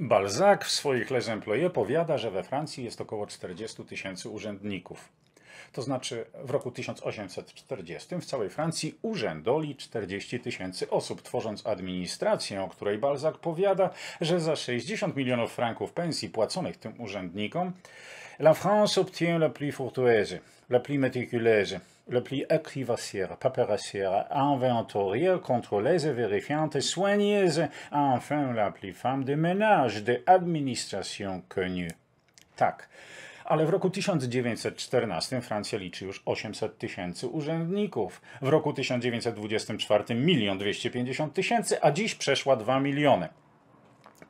Balzac w swoich Les Employés powiada, że we Francji jest około 40 tysięcy urzędników. To znaczy w roku 1840 w całej Francji urzędoli 40 tysięcy osób, tworząc administrację, o której Balzac powiada, że za 60 milionów franków pensji płaconych tym urzędnikom La France obtient la plus fortueuse, la plus méticuleuse, la plus écrivassière, paperassière, inventorière, contrôleuse, vérifiante, soigneuse, enfin la plus femme de ménage de administration connue. Tak ale w roku 1914 Francja liczy już 800 tysięcy urzędników, w roku 1924 milion 250 tysięcy, a dziś przeszła 2 miliony.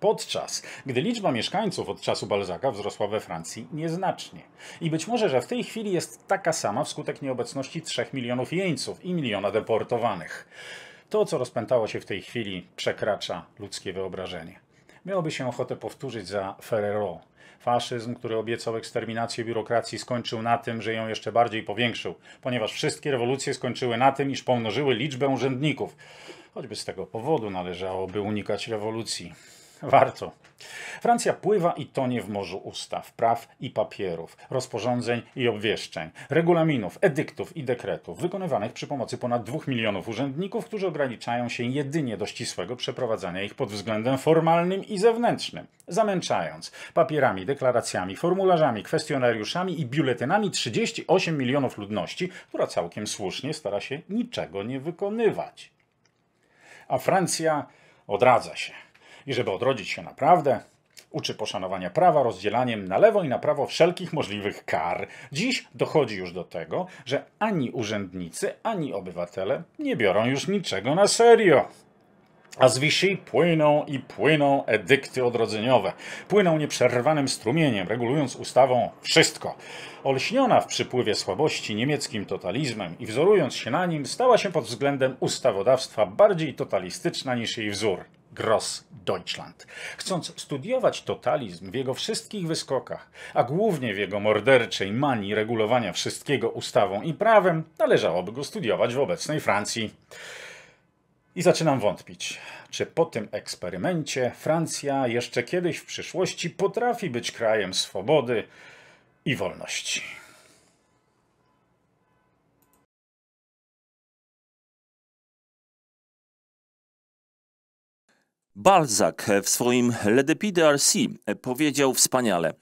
Podczas gdy liczba mieszkańców od czasu Balzaka wzrosła we Francji nieznacznie. I być może, że w tej chwili jest taka sama wskutek nieobecności 3 milionów jeńców i miliona deportowanych. To, co rozpętało się w tej chwili, przekracza ludzkie wyobrażenie miałoby się ochotę powtórzyć za Ferrero. Faszyzm, który obiecał eksterminację biurokracji, skończył na tym, że ją jeszcze bardziej powiększył, ponieważ wszystkie rewolucje skończyły na tym, iż pomnożyły liczbę urzędników. Choćby z tego powodu należałoby unikać rewolucji. Warto. Francja pływa i tonie w morzu ustaw, praw i papierów, rozporządzeń i obwieszczeń, regulaminów, edyktów i dekretów, wykonywanych przy pomocy ponad dwóch milionów urzędników, którzy ograniczają się jedynie do ścisłego przeprowadzania ich pod względem formalnym i zewnętrznym, zamęczając papierami, deklaracjami, formularzami, kwestionariuszami i biuletynami 38 milionów ludności, która całkiem słusznie stara się niczego nie wykonywać. A Francja odradza się. I żeby odrodzić się naprawdę, uczy poszanowania prawa rozdzielaniem na lewo i na prawo wszelkich możliwych kar. Dziś dochodzi już do tego, że ani urzędnicy, ani obywatele nie biorą już niczego na serio. A z Wisi płyną i płyną edykty odrodzeniowe. Płyną nieprzerwanym strumieniem, regulując ustawą wszystko. Olśniona w przypływie słabości niemieckim totalizmem i wzorując się na nim, stała się pod względem ustawodawstwa bardziej totalistyczna niż jej wzór Gross Deutschland. Chcąc studiować totalizm w jego wszystkich wyskokach, a głównie w jego morderczej manii regulowania wszystkiego ustawą i prawem, należałoby go studiować w obecnej Francji. I zaczynam wątpić, czy po tym eksperymencie Francja jeszcze kiedyś w przyszłości potrafi być krajem swobody i wolności. Balzac w swoim Le d'Arcy powiedział wspaniale.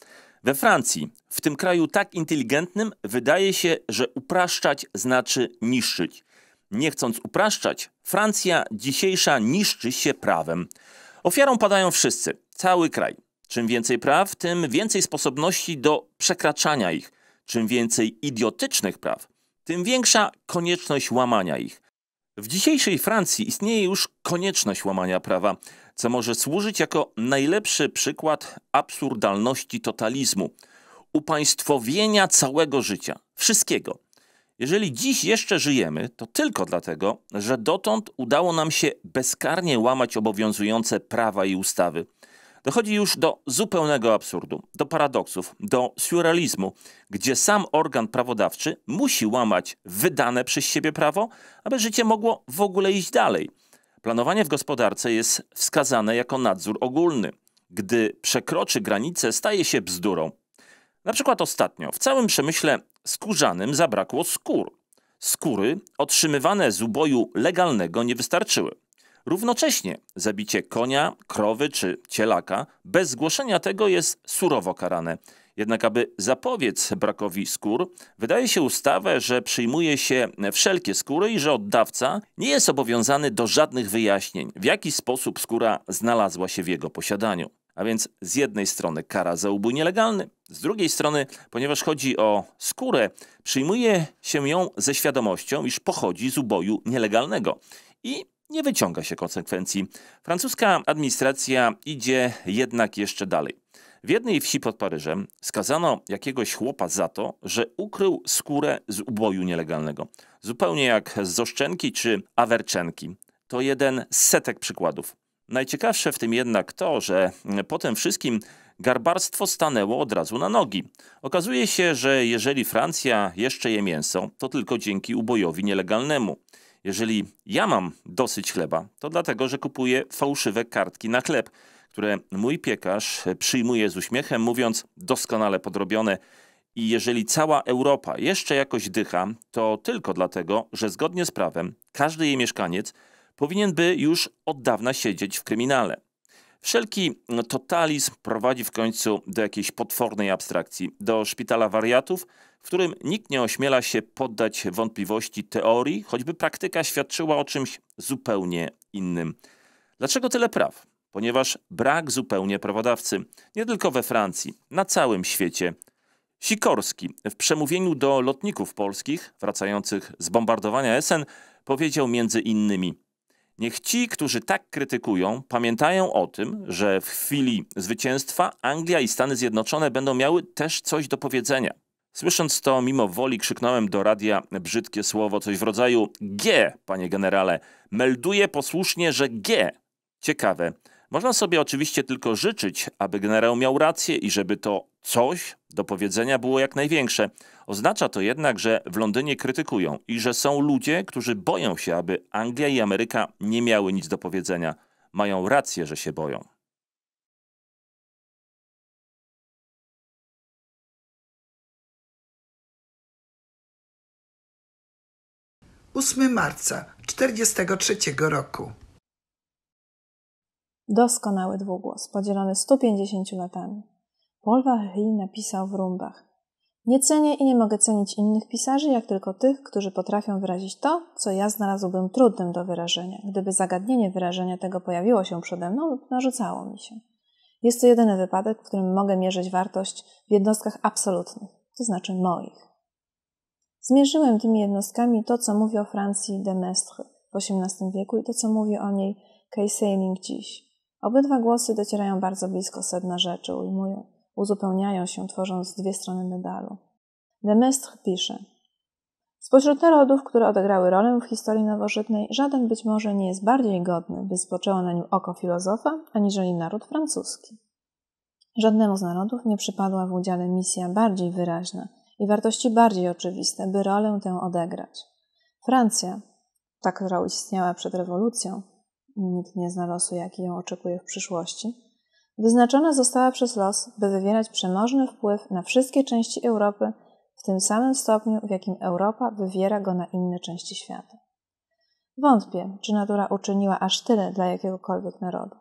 We Francji, w tym kraju tak inteligentnym, wydaje się, że upraszczać znaczy niszczyć. Nie chcąc upraszczać, Francja dzisiejsza niszczy się prawem. Ofiarą padają wszyscy, cały kraj. Czym więcej praw, tym więcej sposobności do przekraczania ich. Czym więcej idiotycznych praw, tym większa konieczność łamania ich. W dzisiejszej Francji istnieje już konieczność łamania prawa co może służyć jako najlepszy przykład absurdalności totalizmu, upaństwowienia całego życia, wszystkiego. Jeżeli dziś jeszcze żyjemy, to tylko dlatego, że dotąd udało nam się bezkarnie łamać obowiązujące prawa i ustawy. Dochodzi już do zupełnego absurdu, do paradoksów, do surrealizmu, gdzie sam organ prawodawczy musi łamać wydane przez siebie prawo, aby życie mogło w ogóle iść dalej – Planowanie w gospodarce jest wskazane jako nadzór ogólny. Gdy przekroczy granicę, staje się bzdurą. Na przykład ostatnio w całym przemyśle skórzanym zabrakło skór. Skóry otrzymywane z uboju legalnego nie wystarczyły. Równocześnie zabicie konia, krowy czy cielaka bez zgłoszenia tego jest surowo karane. Jednak aby zapobiec brakowi skór, wydaje się ustawę, że przyjmuje się wszelkie skóry i że oddawca nie jest obowiązany do żadnych wyjaśnień, w jaki sposób skóra znalazła się w jego posiadaniu. A więc z jednej strony kara za ubój nielegalny, z drugiej strony, ponieważ chodzi o skórę, przyjmuje się ją ze świadomością, iż pochodzi z uboju nielegalnego i nie wyciąga się konsekwencji. Francuska administracja idzie jednak jeszcze dalej. W jednej wsi pod Paryżem skazano jakiegoś chłopa za to, że ukrył skórę z uboju nielegalnego. Zupełnie jak z Oszczenki czy Awerczenki. To jeden z setek przykładów. Najciekawsze w tym jednak to, że po tym wszystkim garbarstwo stanęło od razu na nogi. Okazuje się, że jeżeli Francja jeszcze je mięso, to tylko dzięki ubojowi nielegalnemu. Jeżeli ja mam dosyć chleba, to dlatego, że kupuję fałszywe kartki na chleb – które mój piekarz przyjmuje z uśmiechem, mówiąc doskonale podrobione. I jeżeli cała Europa jeszcze jakoś dycha, to tylko dlatego, że zgodnie z prawem każdy jej mieszkaniec powinien by już od dawna siedzieć w kryminale. Wszelki totalizm prowadzi w końcu do jakiejś potwornej abstrakcji, do szpitala wariatów, w którym nikt nie ośmiela się poddać wątpliwości teorii, choćby praktyka świadczyła o czymś zupełnie innym. Dlaczego tyle praw? ponieważ brak zupełnie prawodawcy, nie tylko we Francji, na całym świecie. Sikorski w przemówieniu do lotników polskich wracających z bombardowania Essen powiedział między innymi Niech ci, którzy tak krytykują, pamiętają o tym, że w chwili zwycięstwa Anglia i Stany Zjednoczone będą miały też coś do powiedzenia. Słysząc to, mimo woli krzyknąłem do radia brzydkie słowo, coś w rodzaju G, panie generale. melduje posłusznie, że G. Ciekawe, można sobie oczywiście tylko życzyć, aby generał miał rację i żeby to coś do powiedzenia było jak największe. Oznacza to jednak, że w Londynie krytykują i że są ludzie, którzy boją się, aby Anglia i Ameryka nie miały nic do powiedzenia. Mają rację, że się boją. Ósmy marca 1943 roku. Doskonały dwugłos, podzielony 150 latami. Paul Valéry napisał w rumbach. Nie cenię i nie mogę cenić innych pisarzy, jak tylko tych, którzy potrafią wyrazić to, co ja znalazłbym trudnym do wyrażenia, gdyby zagadnienie wyrażenia tego pojawiło się przede mną lub narzucało mi się. Jest to jedyny wypadek, w którym mogę mierzyć wartość w jednostkach absolutnych, to znaczy moich. Zmierzyłem tymi jednostkami to, co mówi o Francji de Mestre w XVIII wieku i to, co mówi o niej Kay Sailing dziś. Obydwa głosy docierają bardzo blisko sedna rzeczy, ujmują, uzupełniają się, tworząc dwie strony medalu. Demystre pisze Spośród narodów, które odegrały rolę w historii nowożytnej, żaden być może nie jest bardziej godny, by spoczęło na nim oko filozofa, aniżeli naród francuski. Żadnemu z narodów nie przypadła w udziale misja bardziej wyraźna i wartości bardziej oczywiste, by rolę tę odegrać. Francja, tak która istniała przed rewolucją, Nikt nie zna losu, jaki ją oczekuje w przyszłości. Wyznaczona została przez los, by wywierać przemożny wpływ na wszystkie części Europy w tym samym stopniu, w jakim Europa wywiera go na inne części świata. Wątpię, czy natura uczyniła aż tyle dla jakiegokolwiek narodu.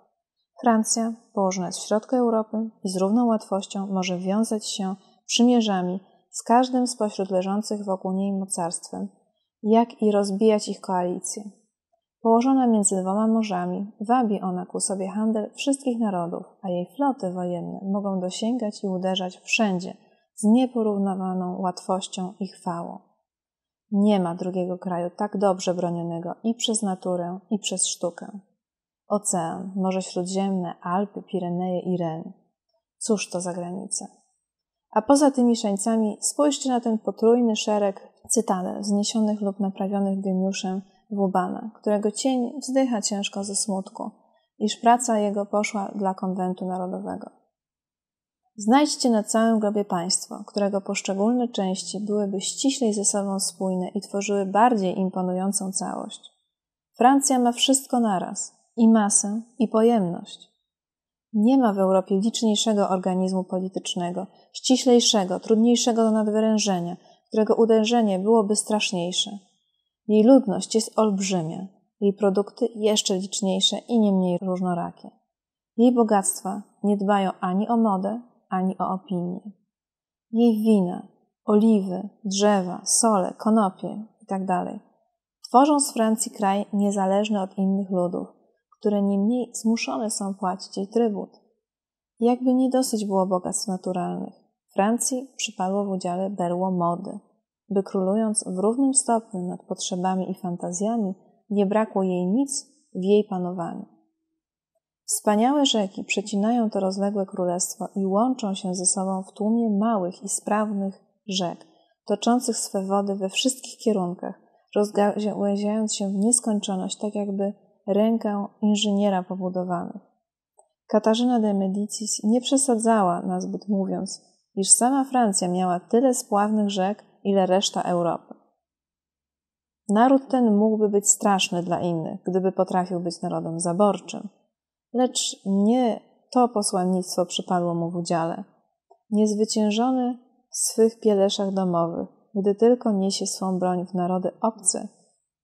Francja, położona jest w środku Europy i z równą łatwością może wiązać się przymierzami z każdym spośród leżących wokół niej mocarstwem, jak i rozbijać ich koalicje. Położona między dwoma morzami, wabi ona ku sobie handel wszystkich narodów, a jej floty wojenne mogą dosięgać i uderzać wszędzie z nieporównawaną łatwością i chwałą. Nie ma drugiego kraju tak dobrze bronionego i przez naturę, i przez sztukę. Ocean, Morze Śródziemne, Alpy, Pireneje i Ren. Cóż to za granice? A poza tymi szańcami spójrzcie na ten potrójny szereg cytadel zniesionych lub naprawionych geniuszem – Wubana, którego cień wzdycha ciężko ze smutku, iż praca jego poszła dla konwentu narodowego. Znajdźcie na całym globie państwo, którego poszczególne części byłyby ściślej ze sobą spójne i tworzyły bardziej imponującą całość. Francja ma wszystko naraz i masę, i pojemność. Nie ma w Europie liczniejszego organizmu politycznego, ściślejszego, trudniejszego do nadwyrężenia, którego uderzenie byłoby straszniejsze. Jej ludność jest olbrzymia, jej produkty jeszcze liczniejsze i nie mniej różnorakie. Jej bogactwa nie dbają ani o modę, ani o opinię. Jej wina, oliwy, drzewa, sole, konopie itd. Tak tworzą z Francji kraj niezależny od innych ludów, które niemniej zmuszone są płacić jej trybut. Jakby nie dosyć było bogactw naturalnych, Francji przypadło w udziale berło mody – by królując w równym stopniu nad potrzebami i fantazjami, nie brakło jej nic w jej panowaniu. Wspaniałe rzeki przecinają to rozległe królestwo i łączą się ze sobą w tłumie małych i sprawnych rzek, toczących swe wody we wszystkich kierunkach, rozgałęziając się w nieskończoność, tak jakby rękę inżyniera pobudowanych. Katarzyna de Medicis nie przesadzała nazbyt mówiąc, iż sama Francja miała tyle spławnych rzek, ile reszta Europy. Naród ten mógłby być straszny dla innych, gdyby potrafił być narodem zaborczym, lecz nie to posłannictwo przypadło mu w udziale. Niezwyciężony w swych pieleszach domowych, gdy tylko niesie swą broń w narody obce,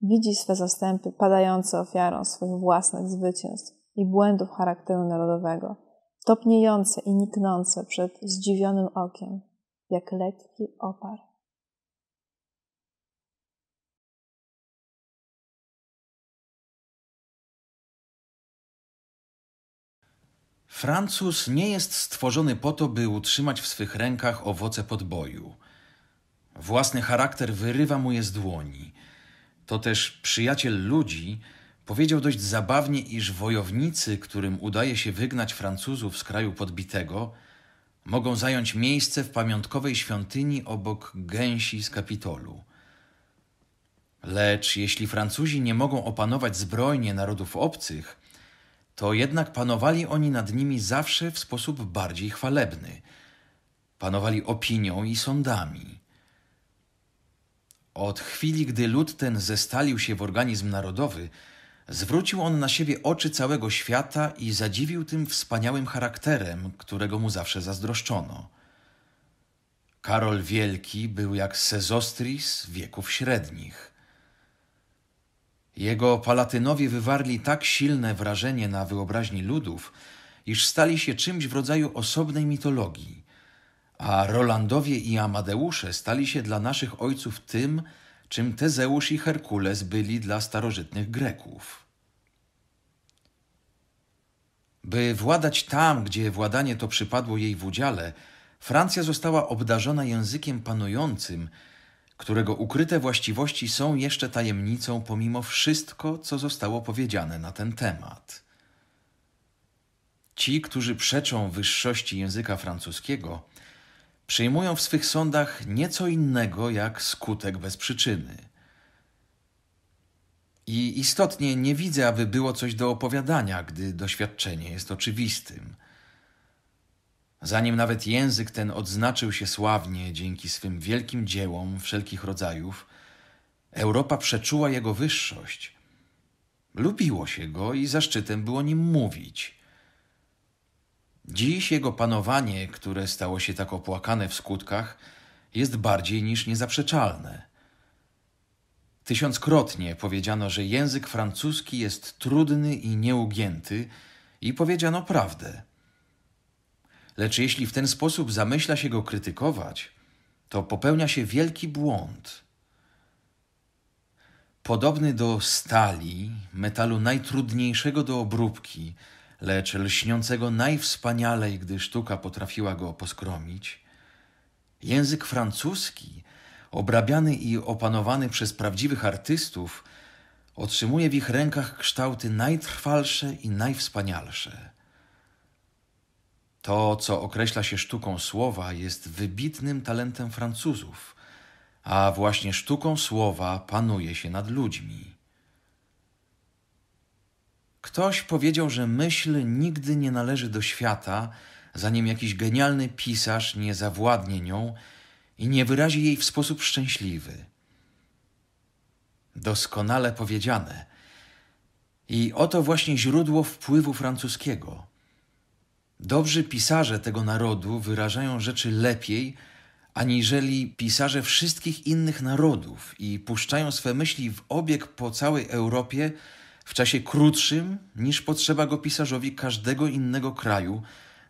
widzi swe zastępy padające ofiarą swoich własnych zwycięstw i błędów charakteru narodowego, topniejące i niknące przed zdziwionym okiem, jak lekki opar. Francuz nie jest stworzony po to, by utrzymać w swych rękach owoce podboju. Własny charakter wyrywa mu je z dłoni. To też przyjaciel ludzi powiedział dość zabawnie, iż wojownicy, którym udaje się wygnać Francuzów z kraju podbitego, mogą zająć miejsce w pamiątkowej świątyni obok gęsi z Kapitolu. Lecz jeśli Francuzi nie mogą opanować zbrojnie narodów obcych, to jednak panowali oni nad nimi zawsze w sposób bardziej chwalebny. Panowali opinią i sądami. Od chwili, gdy lud ten zestalił się w organizm narodowy, zwrócił on na siebie oczy całego świata i zadziwił tym wspaniałym charakterem, którego mu zawsze zazdroszczono. Karol Wielki był jak Sezostris wieków średnich. Jego palatynowie wywarli tak silne wrażenie na wyobraźni ludów, iż stali się czymś w rodzaju osobnej mitologii, a Rolandowie i Amadeusze stali się dla naszych ojców tym, czym Tezeusz i Herkules byli dla starożytnych Greków. By władać tam, gdzie władanie to przypadło jej w udziale, Francja została obdarzona językiem panującym – którego ukryte właściwości są jeszcze tajemnicą pomimo wszystko, co zostało powiedziane na ten temat. Ci, którzy przeczą wyższości języka francuskiego, przyjmują w swych sądach nieco innego jak skutek bez przyczyny. I istotnie nie widzę, aby było coś do opowiadania, gdy doświadczenie jest oczywistym – Zanim nawet język ten odznaczył się sławnie dzięki swym wielkim dziełom wszelkich rodzajów, Europa przeczuła jego wyższość. Lubiło się go i zaszczytem było nim mówić. Dziś jego panowanie, które stało się tak opłakane w skutkach, jest bardziej niż niezaprzeczalne. Tysiąckrotnie powiedziano, że język francuski jest trudny i nieugięty, i powiedziano prawdę. Lecz jeśli w ten sposób zamyśla się go krytykować, to popełnia się wielki błąd. Podobny do stali, metalu najtrudniejszego do obróbki, lecz lśniącego najwspanialej, gdy sztuka potrafiła go poskromić, język francuski, obrabiany i opanowany przez prawdziwych artystów, otrzymuje w ich rękach kształty najtrwalsze i najwspanialsze. To, co określa się sztuką słowa, jest wybitnym talentem Francuzów, a właśnie sztuką słowa panuje się nad ludźmi. Ktoś powiedział, że myśl nigdy nie należy do świata, zanim jakiś genialny pisarz nie zawładnie nią i nie wyrazi jej w sposób szczęśliwy. Doskonale powiedziane. I oto właśnie źródło wpływu francuskiego – Dobrzy pisarze tego narodu wyrażają rzeczy lepiej, aniżeli pisarze wszystkich innych narodów i puszczają swe myśli w obieg po całej Europie w czasie krótszym niż potrzeba go pisarzowi każdego innego kraju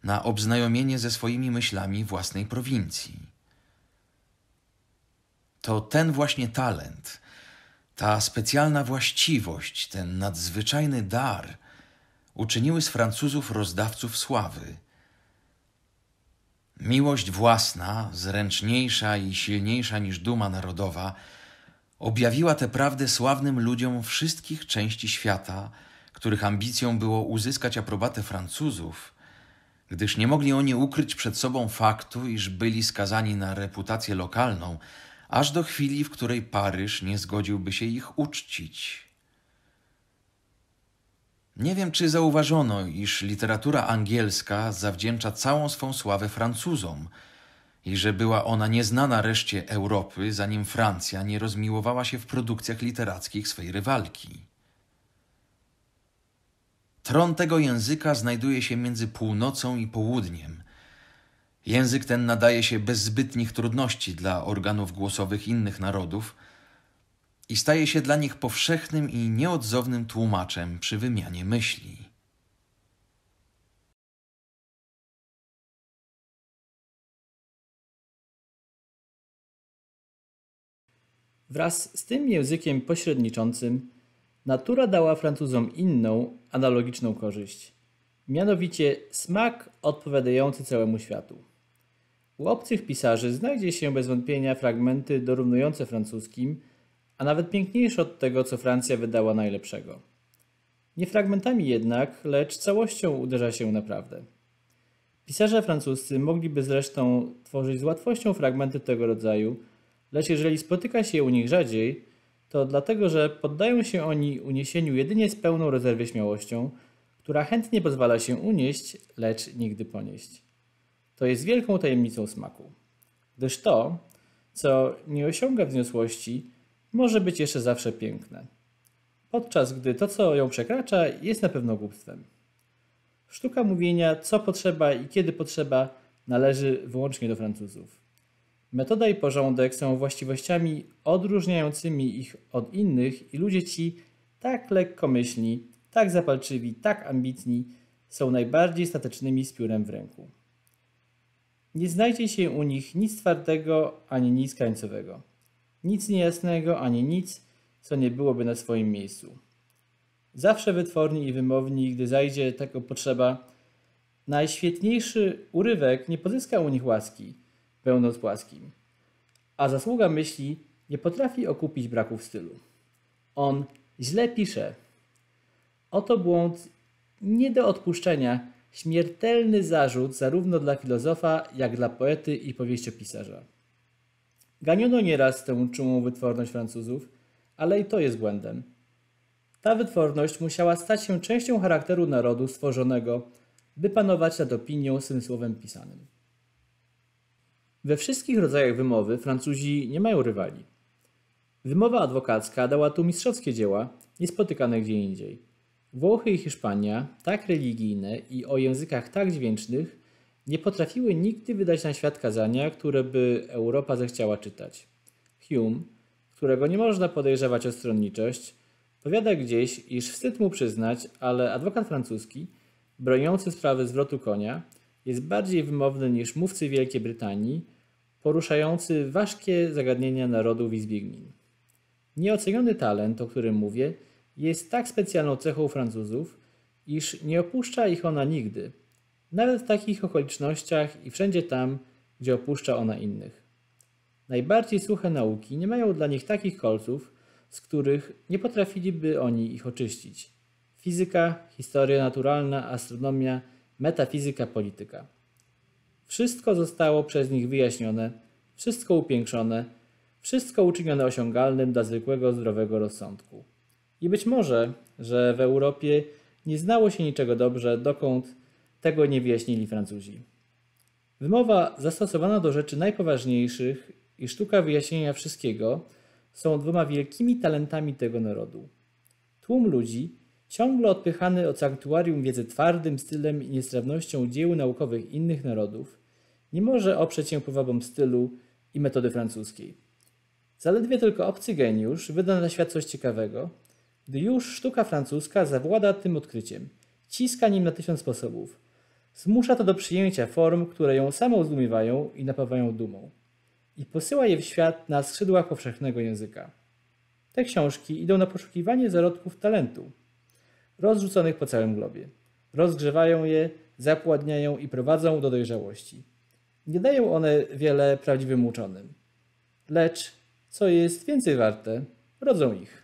na obznajomienie ze swoimi myślami własnej prowincji. To ten właśnie talent, ta specjalna właściwość, ten nadzwyczajny dar – uczyniły z Francuzów rozdawców sławy. Miłość własna, zręczniejsza i silniejsza niż duma narodowa, objawiła tę prawdę sławnym ludziom wszystkich części świata, których ambicją było uzyskać aprobatę Francuzów, gdyż nie mogli oni ukryć przed sobą faktu, iż byli skazani na reputację lokalną, aż do chwili, w której Paryż nie zgodziłby się ich uczcić. Nie wiem, czy zauważono, iż literatura angielska zawdzięcza całą swą sławę Francuzom i że była ona nieznana reszcie Europy, zanim Francja nie rozmiłowała się w produkcjach literackich swej rywalki. Tron tego języka znajduje się między północą i południem. Język ten nadaje się bez zbytnich trudności dla organów głosowych innych narodów – i staje się dla nich powszechnym i nieodzownym tłumaczem przy wymianie myśli. Wraz z tym językiem pośredniczącym, natura dała Francuzom inną, analogiczną korzyść, mianowicie smak odpowiadający całemu światu. U obcych pisarzy znajdzie się bez wątpienia fragmenty dorównujące francuskim, a nawet piękniejszy od tego, co Francja wydała najlepszego. Nie fragmentami jednak, lecz całością uderza się naprawdę. Pisarze francuscy mogliby zresztą tworzyć z łatwością fragmenty tego rodzaju, lecz jeżeli spotyka się je u nich rzadziej, to dlatego, że poddają się oni uniesieniu jedynie z pełną rezerwy śmiałością, która chętnie pozwala się unieść, lecz nigdy ponieść. To jest wielką tajemnicą smaku. Gdyż to, co nie osiąga wzniosłości, może być jeszcze zawsze piękne, podczas gdy to, co ją przekracza, jest na pewno głupstwem. Sztuka mówienia, co potrzeba i kiedy potrzeba, należy wyłącznie do Francuzów. Metoda i porządek są właściwościami odróżniającymi ich od innych i ludzie ci tak lekkomyślni, tak zapalczywi, tak ambitni są najbardziej statecznymi z piórem w ręku. Nie znajdzie się u nich nic twardego ani nic krańcowego nic niejasnego ani nic, co nie byłoby na swoim miejscu. Zawsze wytworni i wymowni, gdy zajdzie taka potrzeba, najświetniejszy urywek nie pozyska u nich łaski, będąc płaskim. A zasługa myśli nie potrafi okupić braku stylu. On źle pisze. Oto błąd nie do odpuszczenia, śmiertelny zarzut zarówno dla filozofa, jak dla poety i powieściopisarza. Ganiono nieraz tę czumą wytworność Francuzów, ale i to jest błędem. Ta wytworność musiała stać się częścią charakteru narodu stworzonego, by panować nad opinią słowem pisanym. We wszystkich rodzajach wymowy Francuzi nie mają rywali. Wymowa adwokacka dała tu mistrzowskie dzieła, niespotykane gdzie indziej. Włochy i Hiszpania, tak religijne i o językach tak dźwięcznych, nie potrafiły nigdy wydać na świat kazania, które by Europa zechciała czytać. Hume, którego nie można podejrzewać o stronniczość, powiada gdzieś, iż wstyd mu przyznać, ale adwokat francuski, broniący sprawy zwrotu konia, jest bardziej wymowny niż mówcy Wielkiej Brytanii, poruszający ważkie zagadnienia narodów i zbiegnin. Nieoceniony talent, o którym mówię, jest tak specjalną cechą Francuzów, iż nie opuszcza ich ona nigdy – nawet w takich okolicznościach i wszędzie tam, gdzie opuszcza ona innych. Najbardziej suche nauki nie mają dla nich takich kolców, z których nie potrafiliby oni ich oczyścić. Fizyka, historia naturalna, astronomia, metafizyka, polityka. Wszystko zostało przez nich wyjaśnione, wszystko upiększone, wszystko uczynione osiągalnym dla zwykłego, zdrowego rozsądku. I być może, że w Europie nie znało się niczego dobrze, dokąd tego nie wyjaśnili Francuzi. Wymowa zastosowana do rzeczy najpoważniejszych i sztuka wyjaśnienia wszystkiego są dwoma wielkimi talentami tego narodu. Tłum ludzi, ciągle odpychany od sanktuarium wiedzy twardym stylem i niestrawnością dzieł naukowych innych narodów, nie może oprzeć się powabom stylu i metody francuskiej. Zaledwie tylko obcy geniusz wyda na świat coś ciekawego, gdy już sztuka francuska zawłada tym odkryciem, ciska nim na tysiąc sposobów, Zmusza to do przyjęcia form, które ją samą zdumiewają i napawają dumą. I posyła je w świat na skrzydłach powszechnego języka. Te książki idą na poszukiwanie zarodków talentu, rozrzuconych po całym globie. Rozgrzewają je, zapładniają i prowadzą do dojrzałości. Nie dają one wiele prawdziwym uczonym. Lecz, co jest więcej warte, rodzą ich.